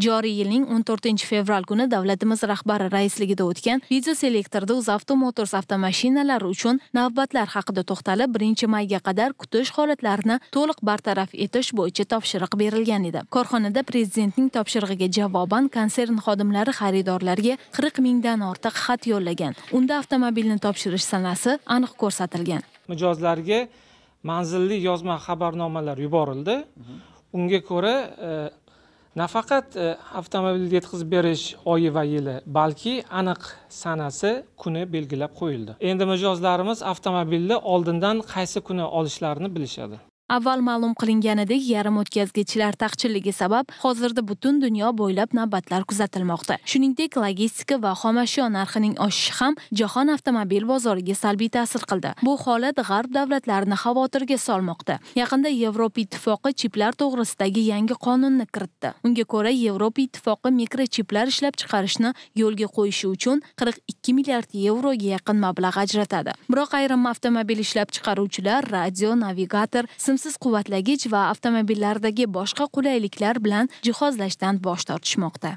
joriy yilning 14 fevral kuni davlatimiz rahbari raisligida o'tgan video selektorda uzavto Motors avtomashinalari uchun navbatlar haqida to'xtalib, 1 mayga qadar kutish holatlarini to'liq bartaraf etish bo'yicha topshiriq berilgan edi. Korxonada prezidentning topshirig'iga javoban konsern xodimlari xaridorlarga 40 mingdan ortiq xat yo'llagan. Unda avtomobilni topshirish sanasi aniq ko'rsatilgan. Mijozlarga manzilli yozma xabarnomalar yuborildi. Mhm. Unga ko'ra e, nafaqat e, avtomobilni yetkazib berish oyi va yili balki aniq sanasi kuni belgilab qo'yildi endi mijozlarimiz avtomobilni oldindan qaysi kuni olishlarini bilishadi avval ma'lum qilinganidek yarim o'tkazgichlar taqchilligi sabab hozirda butun dunyo bo'ylab navbatlar kuzatilmoqda shuningdek logistika va xomashyo narxining oshishi ham jahon avtomobil bozoriga salbiy ta'sir qildi bu holat g'arb davlatlarini xavotirga solmoqda yaqinda yevropa ittifoqi chiplar to'g'risidagi yangi qonunni kiritdi unga ko'ra yevropa ittifoqi mikrochiplar ishlab chiqarishni yo'lga qo'yishi uchun 42 milliard yevroga yaqin mablag' ajratadi biroq ayrim avtomobil ishlab chiqaruvchilar radio navigator simsiz quvvatlagich va avtomobillardagi boshqa qulayliklar bilan jihozlashdan bosh tortishmoqda